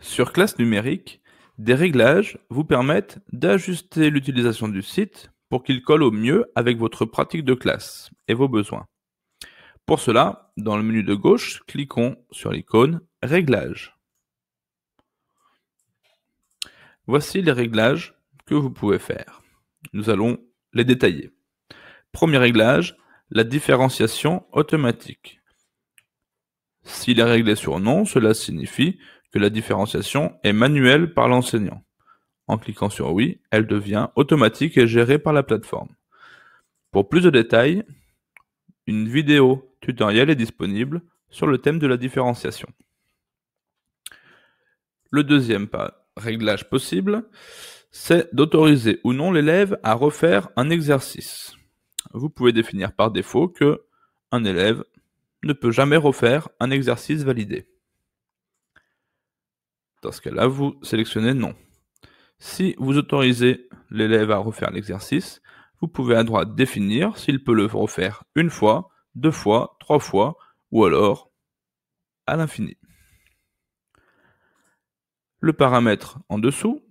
Sur Classe numérique, des réglages vous permettent d'ajuster l'utilisation du site pour qu'il colle au mieux avec votre pratique de classe et vos besoins. Pour cela, dans le menu de gauche, cliquons sur l'icône Réglages. Voici les réglages que vous pouvez faire. Nous allons les détailler. Premier réglage, la différenciation automatique. S'il est réglé sur non, cela signifie que la différenciation est manuelle par l'enseignant. En cliquant sur Oui, elle devient automatique et gérée par la plateforme. Pour plus de détails, une vidéo tutoriel est disponible sur le thème de la différenciation. Le deuxième pas, réglage possible, c'est d'autoriser ou non l'élève à refaire un exercice. Vous pouvez définir par défaut que un élève ne peut jamais refaire un exercice validé. Dans ce cas-là, vous sélectionnez non. Si vous autorisez l'élève à refaire l'exercice, vous pouvez à droite définir s'il peut le refaire une fois, deux fois, trois fois, ou alors à l'infini. Le paramètre en dessous,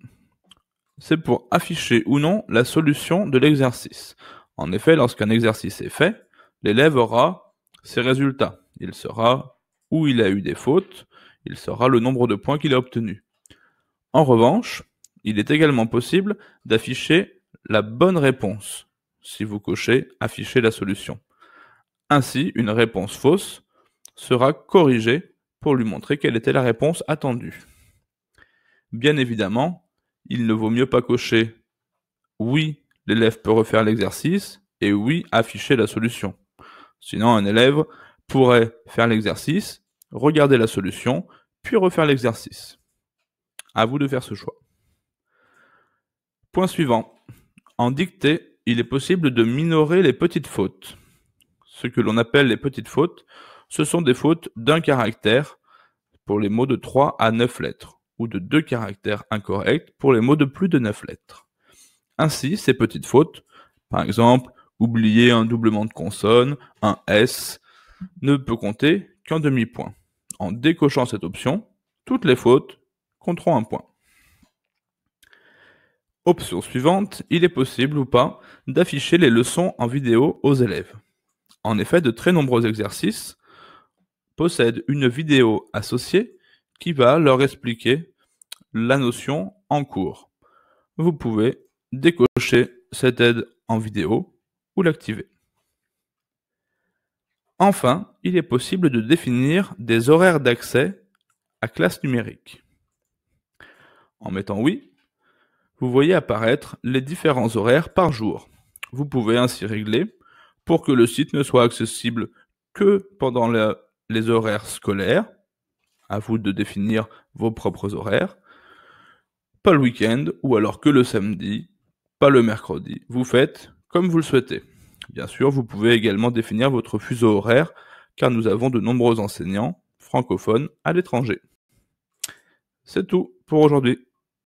c'est pour afficher ou non la solution de l'exercice. En effet, lorsqu'un exercice est fait, l'élève aura ses résultats. Il saura où il a eu des fautes, il sera le nombre de points qu'il a obtenus. En revanche, il est également possible d'afficher la bonne réponse si vous cochez afficher la solution. Ainsi, une réponse fausse sera corrigée pour lui montrer quelle était la réponse attendue. Bien évidemment, il ne vaut mieux pas cocher oui, l'élève peut refaire l'exercice et oui, afficher la solution. Sinon, un élève pourrait faire l'exercice, regarder la solution, puis refaire l'exercice. À vous de faire ce choix. Point suivant. En dictée, il est possible de minorer les petites fautes. Ce que l'on appelle les petites fautes, ce sont des fautes d'un caractère pour les mots de 3 à 9 lettres, ou de deux caractères incorrects pour les mots de plus de 9 lettres. Ainsi, ces petites fautes, par exemple, oublier un doublement de consonne, un S, ne peut compter qu'un demi-point en décochant cette option, toutes les fautes compteront un point. Option suivante, il est possible ou pas d'afficher les leçons en vidéo aux élèves. En effet, de très nombreux exercices possèdent une vidéo associée qui va leur expliquer la notion en cours. Vous pouvez décocher cette aide en vidéo ou l'activer. Enfin, il est possible de définir des horaires d'accès à classe numérique. En mettant oui, vous voyez apparaître les différents horaires par jour. Vous pouvez ainsi régler pour que le site ne soit accessible que pendant les horaires scolaires, à vous de définir vos propres horaires, pas le week-end ou alors que le samedi, pas le mercredi. Vous faites comme vous le souhaitez. Bien sûr, vous pouvez également définir votre fuseau horaire, car nous avons de nombreux enseignants francophones à l'étranger. C'est tout pour aujourd'hui.